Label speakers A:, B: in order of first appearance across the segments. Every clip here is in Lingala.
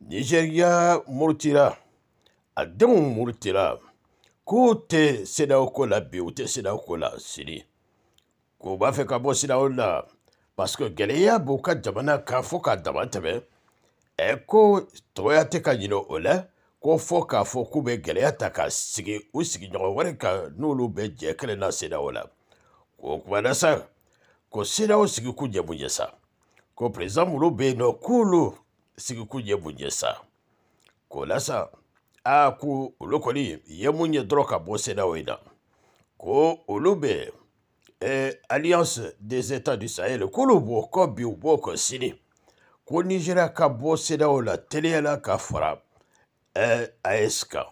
A: Nijeriya murutira a denw murutira k'u tɛ sedaw ko la bi u tɛ sedaw ko la sini k'u b'a fɛ ka bɔ sedaw la parce gɛlɛya b'u ka jamana kan fo k'a dama tɛmɛ ɛ ko tɔgɔya tɛ ka ɲinɛ o la ko fɔ k'a fɔ k'u bɛ gɛlɛya ta ka sigi u sigiɲɔgɔn wɛrɛ kan n'olu bɛ jɛ kelen na sedaw la o kumana sa ko sedaw sigi k'u jɛ mun sa ko perezan minnu bɛ yen nɔ k'olu sigikun ye mun ye sa k'o la sa a ko olu kɔni ye mun ye dɔrɔn ka bɔ sedaw in na ko olu bɛ eh, alliance des états du sahel k'olu b'o kɔ bi u b'o kɔ sini ko nigéria ka bɔ sedaw la teliyala ka fara eh, as kan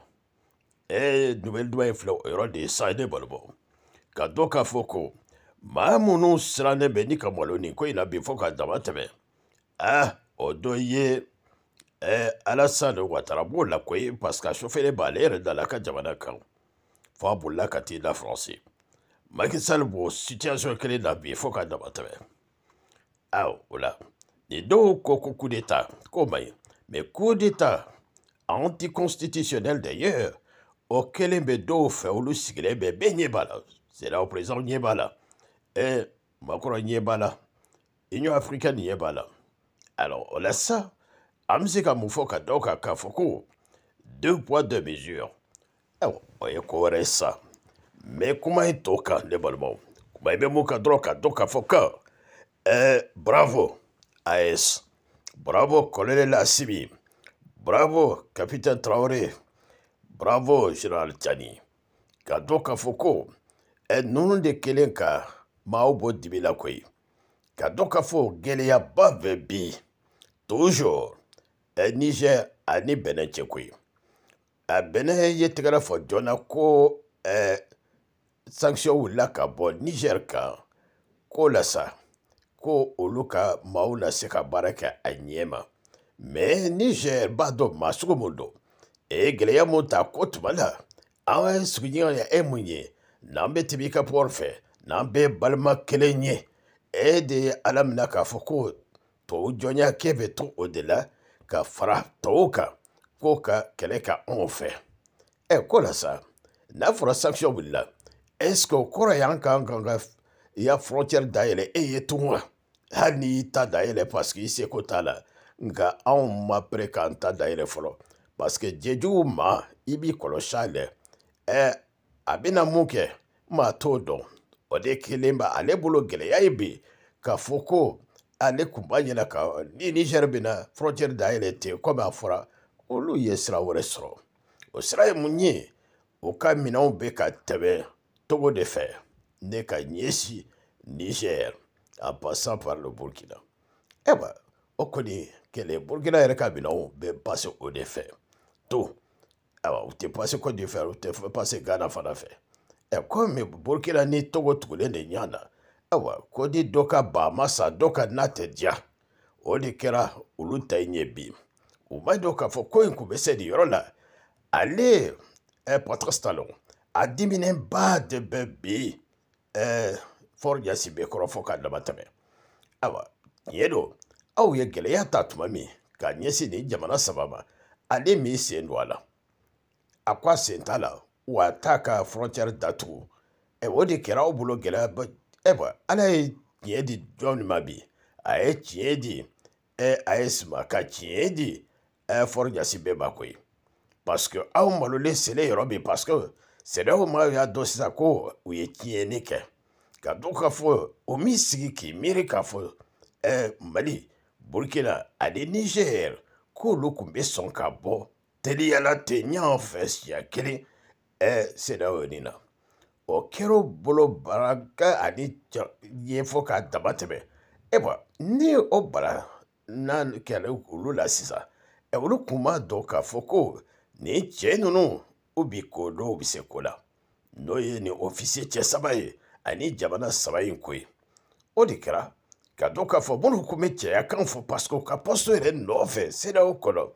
A: eh, nouvelle duman ye filɛ o yɔrɔ de ye sa ne balibɔ ka dɔ k'a fɔ ko maa minnu sirannen bɛ ni ka malo nin ko in na bi fo ka dama tɛmɛ ah o dɔ ye eh, alasan watara b'o la koyi parce que a sofɛlen b'ale yɛrɛ da la ka jamana kan fo a bolila ka t'i da faransi maki sali b'o situation kelen na bi fo k'a dama tɛmɛ aw o la nin dɔw ko ko coup d'état k'o man ɲi mais coup d'état anticonstitutionnel d'ailleurs o kelen bɛ dɔw fɛ olu sigilen bɛ bɛɛ ɲɛ b'a la sedaw président ɲɛ b'a la ɛ makɔrɔ ɲɛ b'a la union africaine ɲɛ b'a la Alors laisse ça, Amzika Mufoka Doka Kafoko, deux poids, deux mesures. Alors, voyez quoi ça. Mais comment est-ce que Comment est-ce que Eh, bravo, AS. Bravo, colonel Assimi. Bravo, capitaine Traoré. Bravo, général Tchani. Kadoka Foko, et non de Kelenka, Maobo Kadoka pas de Babebi. toujours eh, niger ani benin cɛ ko ye a benin ye tɛgɛrɛ fɔ joona ko eh, sanction wulila ka bɔ niger kan ko la sa ko olu ka maaw na se ka baara kɛ a ɲɛ ma mɛ niger b'a dɔn maa sugu mun don e gɛlɛya mun ta ko tuma la an sigiɲɔgɔn ye e mun ye n'an bɛ tɛmɛ i ka pɔri fɛ n'an bɛɛ balima kelen ye e de ye ala minɛ k'a fɔ ko tɔw jɔnɲakɛ bɛ to o de la ka fara tɔw kan k'o ka kɛlɛ ka anw fɛ ɛ ko la sa n'a fɔra sanction wulila est-ce que o kɔrɔ y'an kan kan ka i ya frontière dayɛlɛ e ye tun wa hali n'i y'i ta dayɛlɛ parce que i seko t'a la nka anw ma pere k'an ta dayɛlɛ fɔlɔ parce que jejugu ma i b'i kɔlɔsi a lɛ ɛ a bɛna mun kɛ maa t'o dɔn o de kelen bɛ ale bolo gɛlɛya ye bi k'a fɔ ko. ale kun b'a ɲɛna ka ni nizɛri bɛ na fɔrɔtiyɛri dayɛlɛ ten komi a fɔra olu ye sira wɛrɛ sɔrɔ o sira ye mun ye u ka minɛnw bɛ ka tɛmɛ togo de fɛ ne ka ɲɛsin nizɛri en passant par le burkina ayiwa o kɔni kɛlɛ burkina yɛrɛ ka minɛnw bɛ passe o de fɛ to ayiwa u tɛ passe côte d'ivoire u tɛ passe ghana fana fɛ ɛ komi burkina ni togo tugulen de ɲɔgɔn na. awa kodi dɔ ka baamasa dɔ ka na tɛ diya o de kɛra olu ta in ye bi u ma dɔn k'a fɔ ko in kun bɛ se nin yɔrɔ la ale ɛ patrice talon a diminenba de bɛ bi ɛ fort yasi bɛ kɔrɔ fɔ k'a dama tɛmɛ awa tiɲɛ don aw ye gɛlɛya ta tuma min k'a ɲɛsin nin jamana saba ma ale min sen don a la a ko a sen t'a la wa a t'a ka frontière datugu ɛ o de kɛra aw bolo gɛlɛya ayiwa eh, ala ye tiɲɛ di jɔn ma bi a ye tiɲɛ di ɛ eh, a ye sima ka tiɲɛ di ɛ eh, fɔrijasi bɛɛ ma koyi parce que aw malolen sele yɔrɔ bi parce que sɛnɛw ma y'a dɔn sisan ko u ye tiɲɛni kɛ ka dɔn k'a fɔ o min sigi k'i miiri k'a fɔ ɛ mali burukina ani nizɛri k'olu tun bɛ sɔn ka bɔ teliyala ten ɲɔgɔn fɛ siɲɛ kelen ɛ sɛnɛw ye nin na. o kɛra o bolo baraka ani ɲɛ fɔ k'a dama tɛmɛ e bɔn ni o bara n'a kɛra olu la sisan olu kun b'a dɔn k'a fɔ ko nin cɛ ninnu u bi ko dɔw bi se ko la n'o ye nin ofisiye cɛ saba ye ani jamana saba in ko ye o de kɛra ka dɔn k'a fɔ minnu tun bɛ cɛya kan fɔ paseke u ka pɔsito yɛrɛ nɔfɛ sedaw kɔnɔ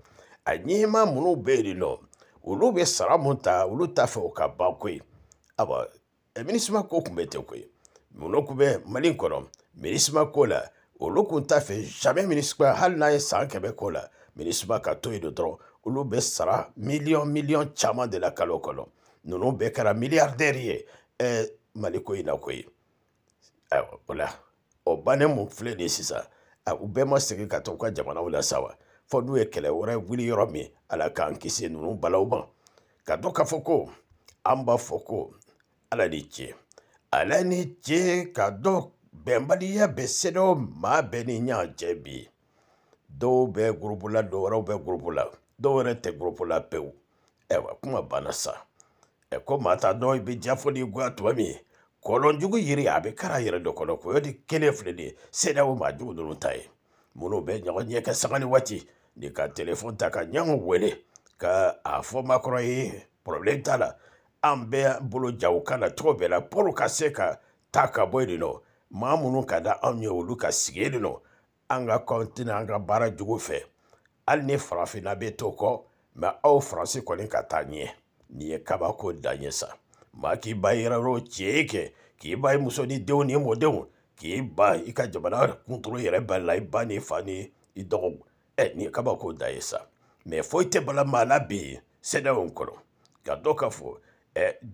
A: a ɲɛmaa minnu bɛ yen nɔ olu bɛ sara mun ta olu t'a fɛ o ka ban ko ye awa eh, minisima ko kun bɛ ten koyi mun kun bɛ mali kɔnɔ minisima ko la olu kun t'a fɛ jamais minisima hali n'a ye san kɛmɛ ko la minisima eh, ka to yen don dɔrɔn olu bɛ sara miliyɔn miliyɔn caman de la kalo kɔnɔ ninnu bɛɛ kɛra miliyardɛri ye ɛɛ mali ko in na koyi ayiwa o la e o bannen mun filɛ nin ye sisan a u bɛɛ ma segin ka taa u ka jamanaw la sa wa fɔ n'u ye kɛlɛ wɛrɛ wuli yɔrɔ min ala k'an kisi ninnu balaw ma ka dɔn k'a fɔ ko an b'a fɔ ko ala ni ce ala ni ce ka dɔ bɛnbaliya bɛ seerew maa bɛɛ ni ɲɔgɔn cɛ bi dɔw bɛ gurupu la dɔw wɛrɛw bɛ gurupu la dɔw yɛrɛ tɛ gurupu la pewu ayiwa kuma banna sa ɛ ko maa t'a dɔn i bɛ diya fo n'i goya tuma min kɔlɔnjugu yiri a bɛ kɛra a yɛrɛ dɔ kɔnɔ k'o de kelen filɛ nin ye seerew maa jugu ninnu ta ye minnu bɛ ɲɔgɔn ɲɛ kɛ sanga ni waati ni ka telefɔni ta ka ɲɔgɔn wele ka a fɔ makɔrɔ ye porobilɛmu t'a la an bɛ an bolo ja u kan na cogo bɛɛ la pour ka se ka taa ka bɔ yen nɔ maa minnu ka da anw ye olu ka sigi yen nɔ an ka kɔntini an ka baara jugu fɛ hali ni farafinna bɛ to kɔ mɛ aw faransi kɔni ka taa ɲɛ nin ye kabako dan ye sa maa k'i ba yɛrɛyɔrɔ tiɲɛ kɛ k'i ba i muso ni denw ni mɔdenw k'i ba i ka jamana kuntoro yɛrɛ bali la i ba n'i fa ni i dɔgɔw ɛ nin ye kabako dan ye sa mɛ foyi tɛ bala maa la bi sɛnɛw kɔnɔ ka dɔ ka fɔ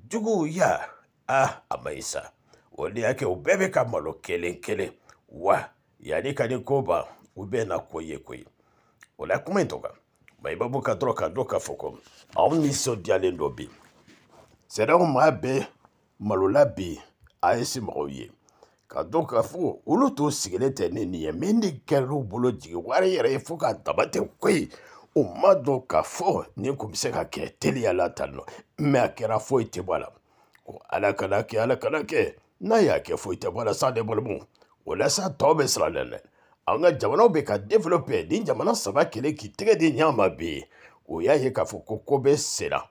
A: juguya ah, amaisa wale yake u bɛɛ bɛ ka malo kelen kelen wa yani ka ni ko ban u bɛ na koye koye o la kuma in to kan mayibabu ka dɔrɔn ka dɔn k'a fɔ ko anw nisɔndiyalen dɔ bi sɛnɛw maa bɛɛ malola bi a' AES mɔgɔw ye ka dɔn k'a fɔ olu tun sigilen tɛ ne ni nin ye min de kɛra bolo jigin wari yɛrɛ ye fo ka dama tɛ koyi o ma dɔn k'a fɔ nin kun bɛ se ka kɛ teliya la tan nɔ mɛ a kɛra foyi tɛ bɔ a la ko ala kana kɛ ala kana kɛ n'a y'a kɛ foyi tɛ bɔ a la sa de balimu o la sa tɔw bɛ siran dɛ dɛ an ka jamanaw bɛ ka développer nin jamana saba kelen k'i tɛgɛ di ɲɛ ma bi o y'a ye k'a fɔ ko ko bɛ sera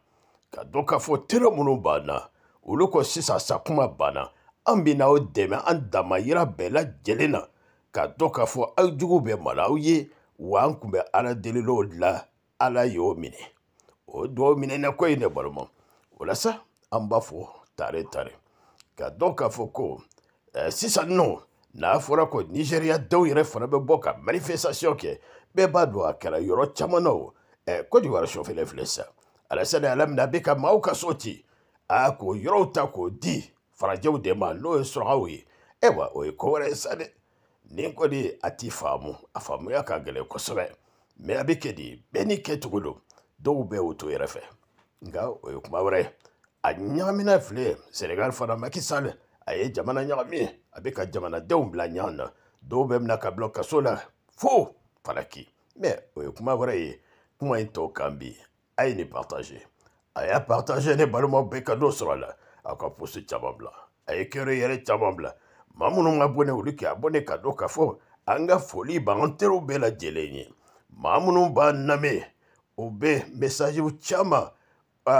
A: ka dɔn k'a fɔ tere minnu b'an na olu ko sisan sa kuma banna an bɛ n'aw dɛmɛ an damayira bɛɛ lajɛlen na ka dɔn k'a fɔ aw jugu bɛ mara aw ye wa n ala deli de la ala y'o minɛ o duwawu minɛna ko in ne balima walasa an b'a fɔ tare tare ka dɔn k'a fɔ ko ɛɛ eh, sisan nɔ n'a fɔra ko nizeriya denw yɛrɛ fana bɛ bɔ ka manifestation kɛ bɛɛ b'a dɔn a kɛra yɔrɔ caman na o ɛɛ kɔdiwari sɔfɛlɛ filɛ sisan alasani ala a bɛ ka maaw ka so ci a k'o yɔrɔw ta k'o di farajɛw de ma n'o ye surakaw ye ayiwa eh o ye ko wɛrɛ ye sa dɛ nin kɔni a t'i faamu a faamuya ka gɛlɛn kosɛbɛ mɛ a bɛ kɛ de bɛɛ n'i kɛcogo don dɔw bɛ o to yɛrɛ fɛ nka o ye kuma wɛrɛ ye a ɲagamina filɛ senegal fana maki sale a ye jamana ɲagami ye a bɛ ka jamanadenw bila ɲɔgɔn na dɔw bɛ mina ka bila kaso la fo falaki mɛ o ye kuma wɛrɛ ye kuma in tɔw kan bi a ye nin partage a y'a partage ne balimaw bɛɛ ka dɔ sɔrɔ a la a ka posi caman bila a ye kɛyɔrɔ yɛrɛ caman bila ma minnu ka bɔnɛ olu kɛ a bɔnɛ ka dɔ ka fɔ an ka foli b'an teriw bɛɛ lajɛlen ye maa minnu b'an lamɛn u bɛ mesajiw caman a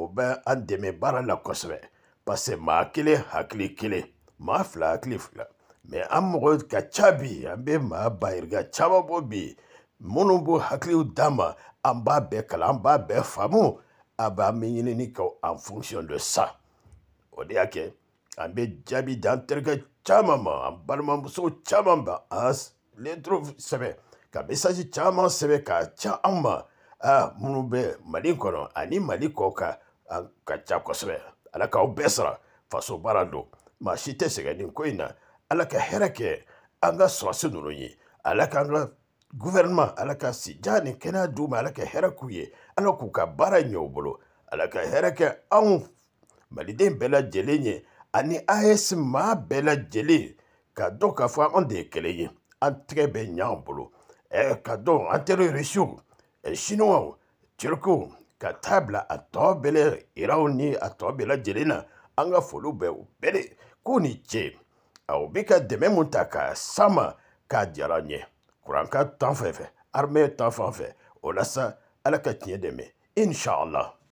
A: o bɛ an dɛmɛ baara la kosɛbɛ parce que maa kelen hakili kelen maa fila hakili fila mɛ an mɔgɔ ka ca bi an bɛ maa bayirika caman bɔ bi minnu b'u hakiliw d'an ma an b'a bɛɛ kalan an b'a bɛɛ faamu a b'an bɛ ɲinini kɛ en fonction de ça o de y'a kɛ an bɛ jaabi di an terikɛ caman ma an balimamuso caman ma an lettre sɛbɛn ka message caman sɛbɛn ka ca anw ma a minnu bɛ mali kɔnɔ ani mali kɔ kan an ka ca kosɛbɛ ala k'aw bɛɛ sara faso baara don maa si tɛ sɛgɛn nin ko in na ala ka hɛrɛ kɛ an ka sɔrɔsi ninnu ye ala k'an ka guvɛrɛnɛma ala ka sijan ni kɛnɛya d'u ma ala ka hɛrɛ k'u ye ala k'u ka baara ɲɛ u bolo ala ka hɛrɛ kɛ anw maliden bɛɛ lajɛlen ye ani AES maa bɛɛ lajɛlen ka dɔn k'a fɔ anw de ye kelen ye an tɛgɛ bɛ ɲɛ an bolo ɛɛ ka dɔn an teri rusiw siniwaw turukiw ka taa bila a tɔ bɛɛ la iraw ni a tɔ bɛɛ lajɛlen na an ka foliw bɛ u bɛɛ de k'u ni ce u bɛ ka dɛmɛ mun ta k'a s'an ma k'a diyara an ye kuranka tan fɛn fɛ armée tan fan fɛ o la sa ala ka tiɲɛ dɛmɛ inshallah